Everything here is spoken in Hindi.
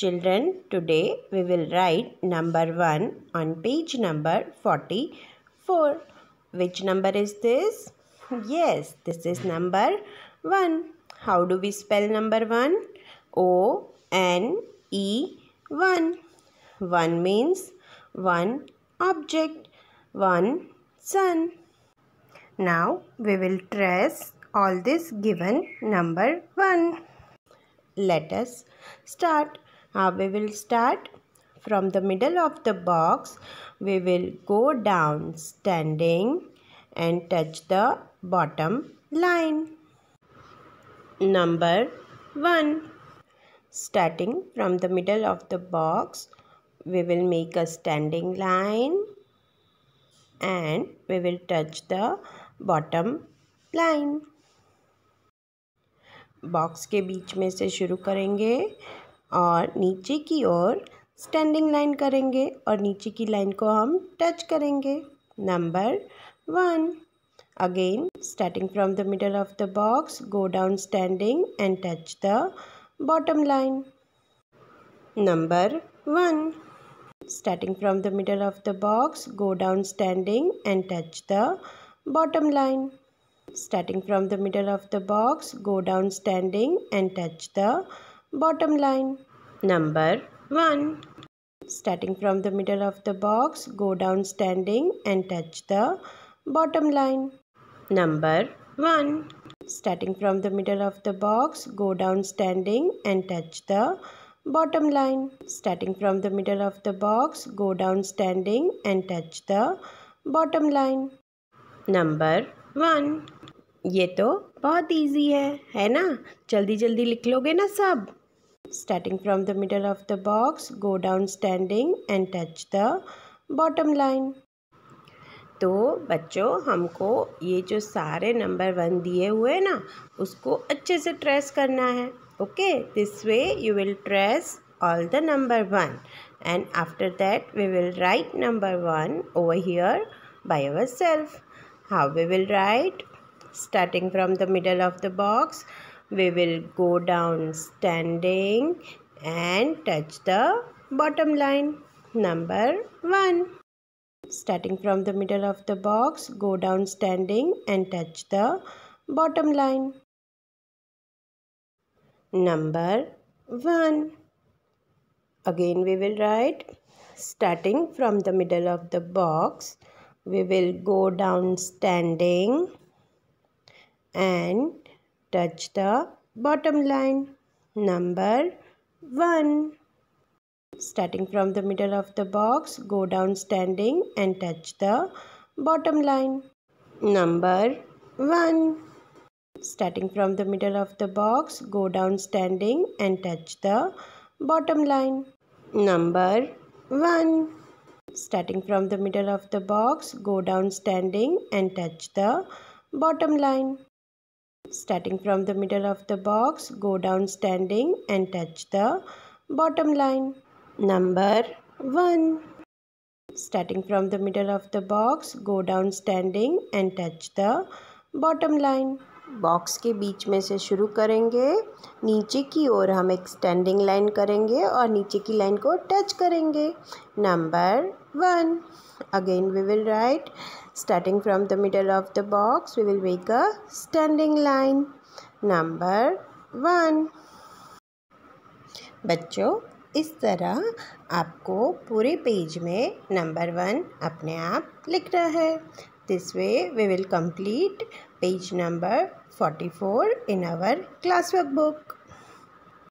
Children, today we will write number 1 on page number 44. Which number is this? Yes, this is number 1. How do we spell number 1? O-N-E 1. 1 means one object, one sun. Now we will trace all this given number 1. Let us start. now we will start from the middle of the box. We will go down standing and touch the bottom line. Number 1. Starting from the middle of the box, we will make a standing line and we will touch the bottom line. Box के बीच में से शुरू करेंगे और नीचे की ओर स्टैंडिंग लाइन करेंगे और नीचे की लाइन को हम टच करेंगे number one again starting from the middle of the box go down standing and touch the bottom line number one starting from the middle of the box go down standing and touch the bottom line starting from the middle of the box go down standing and touch the bottom line. Number 1. Starting from the middle of the box, go down standing and touch the bottom line. Number 1. Starting from the middle of the box, go down standing and touch the bottom line. Starting from the middle of the box, go down standing and touch the bottom line. Number 1. ये तो बहुत इजी है है ना जल्दी जल्दी लिख लोगे ना सब starting from the middle of the box go down standing and touch the bottom line तो बच्चों हमको ये जो सारे नंबर वन दिए हुए ना उसको अच्छे से ट्रेस करना है okay this way you will trace all the number one and after that we will write number one over here by our self how we will write starting from the middle of the box we will go down standing and touch the bottom line. Number 1. Starting from the middle of the box, go down standing and touch the bottom line. Number 1. Again we will write starting from the middle of the box. We will go down standing and touch the bottom line. Number 1. Starting from the middle of the box, go down standing and touch the bottom line. Number 1. Starting from the middle of the box, go down standing and touch the bottom line. Number 1. Starting from the middle of the box, go down standing and touch the bottom line. Starting from the middle of the box, go down standing and touch the bottom line. Number 1. Starting from the middle of the box, go down standing and touch the bottom line. Box के बीच में से शुरू करेंगे नीचे की ओर हम एक स्टैंडिंग लाइन करेंगे और नीचे की लाइन को टच करेंगे number one Again we will write starting from the middle of the box we will make a standing line. Number 1 bachcho इस तरह आपको पूरे पेज में नंबर वन अपने आप लिख रहा है this way we will complete page number forty four in our class work book